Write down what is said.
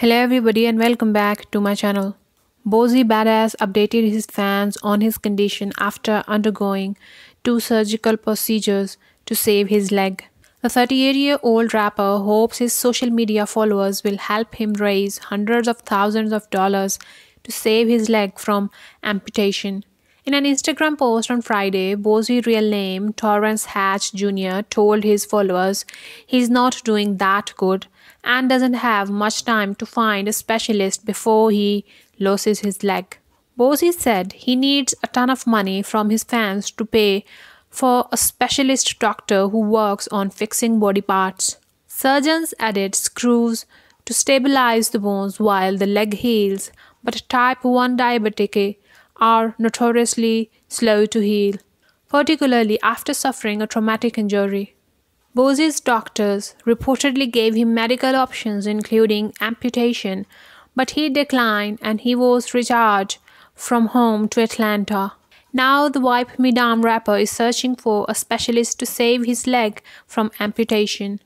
Hello everybody and welcome back to my channel. Bozy Badass updated his fans on his condition after undergoing two surgical procedures to save his leg. The 38-year-old rapper hopes his social media followers will help him raise hundreds of thousands of dollars to save his leg from amputation. In an Instagram post on Friday, Bosie's real name, Torrance Hatch Jr., told his followers he's not doing that good and doesn't have much time to find a specialist before he loses his leg. Bosie said he needs a ton of money from his fans to pay for a specialist doctor who works on fixing body parts. Surgeons added screws to stabilize the bones while the leg heals, but type 1 diabetic are notoriously slow to heal, particularly after suffering a traumatic injury. Bose's doctors reportedly gave him medical options including amputation, but he declined and he was recharged from home to Atlanta. Now the Wipe Me Down rapper is searching for a specialist to save his leg from amputation.